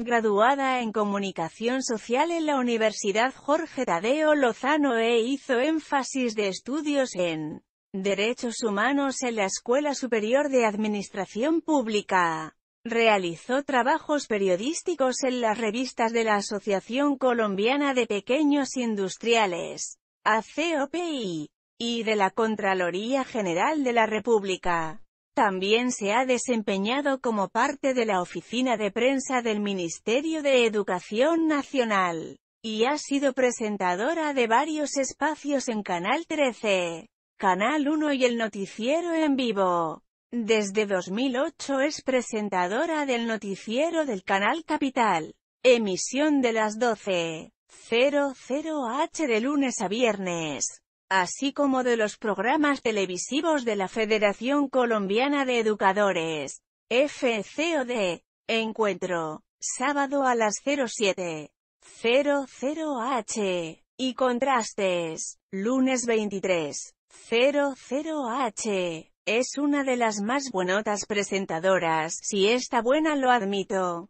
Graduada en Comunicación Social en la Universidad Jorge Tadeo Lozano e hizo énfasis de estudios en Derechos Humanos en la Escuela Superior de Administración Pública. Realizó trabajos periodísticos en las revistas de la Asociación Colombiana de Pequeños Industriales, ACOPI, y de la Contraloría General de la República. También se ha desempeñado como parte de la oficina de prensa del Ministerio de Educación Nacional, y ha sido presentadora de varios espacios en Canal 13, Canal 1 y el Noticiero en Vivo. Desde 2008 es presentadora del noticiero del Canal Capital, emisión de las 12.00 h de lunes a viernes así como de los programas televisivos de la Federación Colombiana de Educadores, FCOD. Encuentro, sábado a las 07.00 h y contrastes, lunes 23.00 h es una de las más buenotas presentadoras, si está buena lo admito.